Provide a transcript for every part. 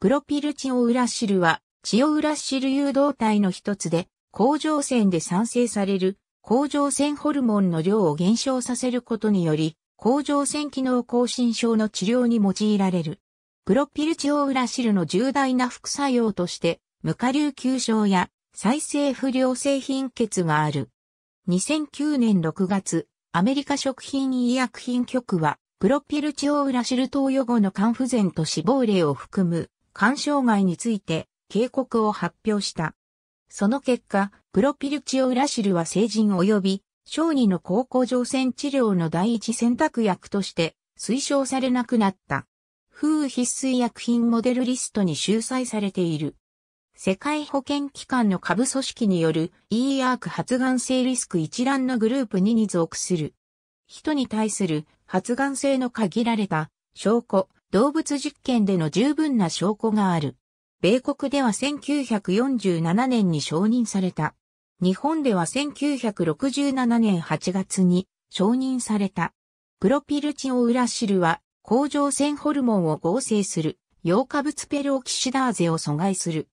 プロピルチオウラシルは、チオウラシル誘導体の一つで、甲状腺で産生される、甲状腺ホルモンの量を減少させることにより、甲状腺機能亢進症の治療に用いられる。プロピルチオウラシルの重大な副作用として、無下流急症や再生不良性貧血がある。2009年6月、アメリカ食品医薬品局は、プロピルチオウラシル投与後の肝不全と死亡例を含む肝障害について警告を発表した。その結果、プロピルチオウラシルは成人及び小児の高校乗船治療の第一選択薬として推奨されなくなった。風必須医薬品モデルリストに収載されている。世界保健機関の下部組織による e アーク発がん性リスク一覧のグループにに属する。人に対する発がん性の限られた証拠、動物実験での十分な証拠がある。米国では1947年に承認された。日本では1967年8月に承認された。プロピルチオウラシルは甲状腺ホルモンを合成する溶化物ペロキシダーゼを阻害する。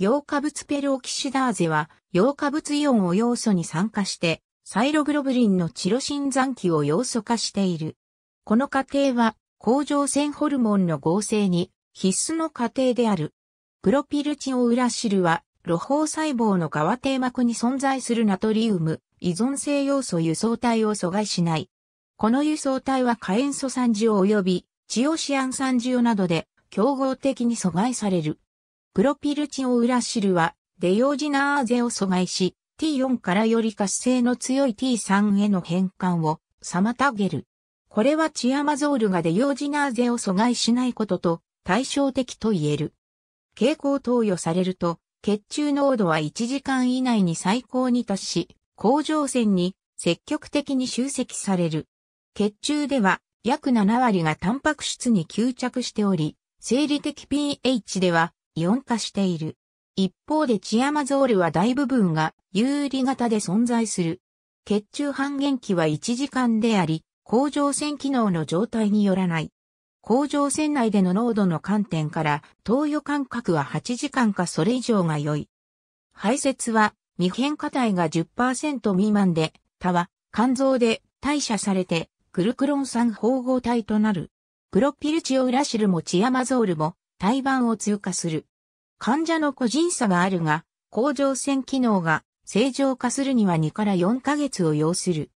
溶化物ペロキシダーゼは溶化物イオンを要素に酸化してサイログロブリンのチロシン残機を要素化している。この過程は甲状腺ホルモンの合成に必須の過程である。プロピルチオウラシルは、露胞細胞の皮底膜に存在するナトリウム依存性要素輸送体を阻害しない。この輸送体は火塩素酸ジオ及びチオシアン酸ジオなどで競合的に阻害される。プロピルチオウラシルはデヨージナーゼを阻害し T4 からより活性の強い T3 への変換を妨げる。これはチアマゾールがデヨージナーゼを阻害しないことと対照的と言える。蛍光投与されると、血中濃度は1時間以内に最高に達し、甲状腺に積極的に集積される。血中では約7割がタンパク質に吸着しており、生理的 pH ではイオン化している。一方でチアマゾールは大部分が有利型で存在する。血中半減期は1時間であり、甲状腺機能の状態によらない。甲状腺内での濃度の観点から投与間隔は8時間かそれ以上が良い。排泄は未変化体が10%未満で、他は肝臓で代謝されてグルクロン酸包合体となる。プロピルチオウラシルもチアマゾールも胎盤を通過する。患者の個人差があるが、甲状腺機能が正常化するには2から4ヶ月を要する。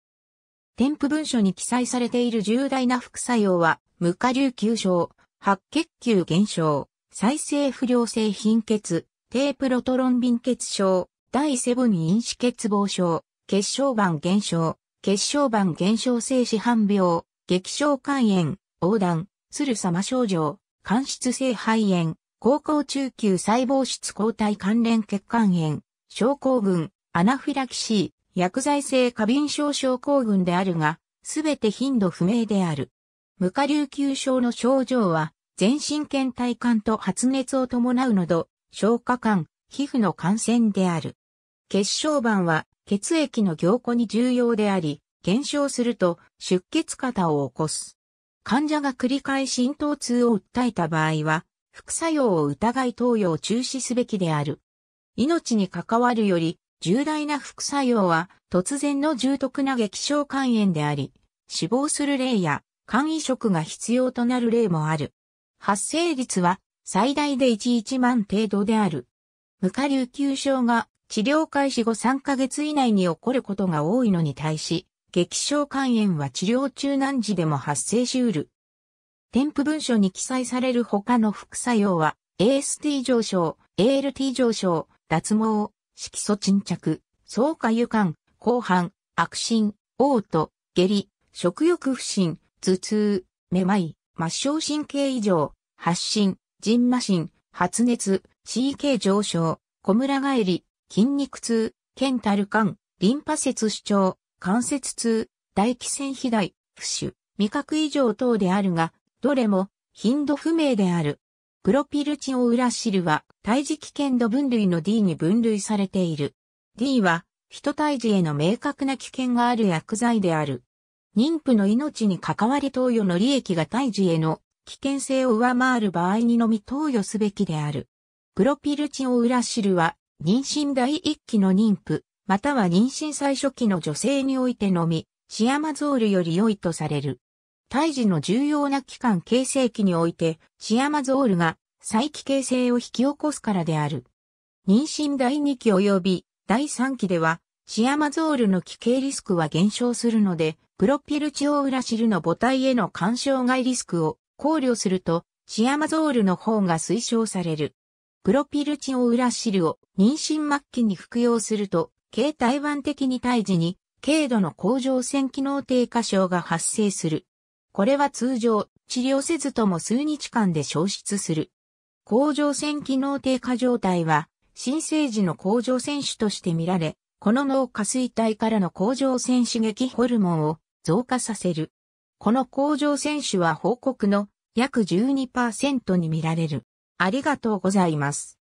添付文書に記載されている重大な副作用は、無下流急症、白血球減少、再生不良性貧血、低プロトロン貧血症、第セブン因子欠乏症、血小板減少、血小板減少性市販病、激症肝炎、横断、鶴様症状、間質性肺炎、高校中級細胞質抗体関連血管炎、症候群、アナフィラキシー、薬剤性過敏症症候群であるが、すべて頻度不明である。無下流球症の症状は、全身倦怠感と発熱を伴うのど、消化管、皮膚の感染である。血小板は血液の凝固に重要であり、減少すると出血過多を起こす。患者が繰り返し咽頭痛を訴えた場合は、副作用を疑い投与を中止すべきである。命に関わるより重大な副作用は突然の重篤な激症肝炎であり、死亡する例や肝移植が必要となる例もある。発生率は最大で11万程度である。無下流球症が治療開始後3ヶ月以内に起こることが多いのに対し、激症肝炎は治療中何時でも発生しうる。添付文書に記載される他の副作用は、AST 上昇、ALT 上昇、脱毛、色素沈着、草加油感、後半、悪心、嘔吐、下痢、食欲不振、頭痛、めまい、末梢神経異常、発疹、腎麻疹、発熱、CK 上昇、小村返り、筋肉痛、腱たる感、リンパ節主張、関節痛、大気腺肥大、不腫、味覚異常等であるが、どれも頻度不明である。プロピルチオウラシルは胎児危険度分類の D に分類されている。D は、人胎児への明確な危険がある薬剤である。妊婦の命に関わり投与の利益が胎児への危険性を上回る場合にのみ投与すべきである。プロピルチオウラシルは、妊娠第1期の妊婦、または妊娠最初期の女性においてのみ、シアマゾールより良いとされる。胎児の重要な期間形成期において、シアマゾールが再帰形性を引き起こすからである。妊娠第2期及び第3期では、シアマゾールの奇形リスクは減少するので、プロピルチオウラシルの母体への干渉外リスクを考慮すると、シアマゾールの方が推奨される。プロピルチオウラシルを妊娠末期に服用すると、軽体湾的に胎児に、軽度の甲状腺機能低下症が発生する。これは通常、治療せずとも数日間で消失する。甲状腺機能低下状態は、新生児の甲状腺腫として見られ、この脳下垂体からの甲状腺刺激ホルモンを増加させる。この甲状腺腫は報告の約12%に見られる。ありがとうございます。